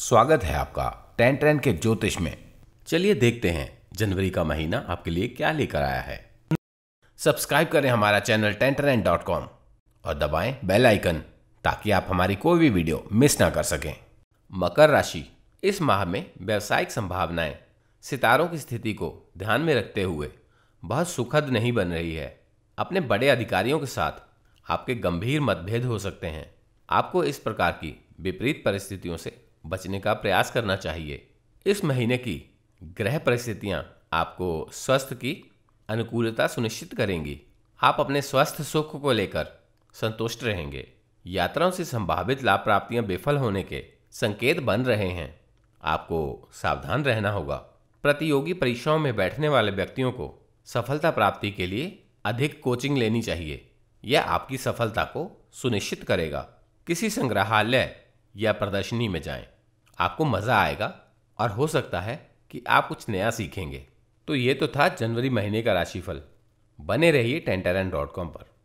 स्वागत है आपका टेन ट्रेन के ज्योतिष में चलिए देखते हैं जनवरी का महीना आपके लिए क्या लेकर आया है सब्सक्राइब करें हमारा चैनल टेन डॉट कॉम और दबाएं बेल आइकन ताकि आप हमारी कोई भी वीडियो मिस ना कर सकें मकर राशि इस माह में व्यावसायिक संभावनाएं सितारों की स्थिति को ध्यान में रखते हुए बहुत सुखद नहीं बन रही है अपने बड़े अधिकारियों के साथ आपके गंभीर मतभेद हो सकते हैं आपको इस प्रकार की विपरीत परिस्थितियों से बचने का प्रयास करना चाहिए इस महीने की ग्रह परिस्थितियाँ आपको स्वस्थ की अनुकूलता सुनिश्चित करेंगी आप अपने स्वस्थ सुख को लेकर संतुष्ट रहेंगे यात्राओं से संभावित लाभ प्राप्तियां बेफल होने के संकेत बन रहे हैं आपको सावधान रहना होगा प्रतियोगी परीक्षाओं में बैठने वाले व्यक्तियों को सफलता प्राप्ति के लिए अधिक कोचिंग लेनी चाहिए यह आपकी सफलता को सुनिश्चित करेगा किसी संग्रहालय या प्रदर्शनी में जाएं। आपको मज़ा आएगा और हो सकता है कि आप कुछ नया सीखेंगे तो ये तो था जनवरी महीने का राशिफल बने रहिए टेंटर डॉट कॉम पर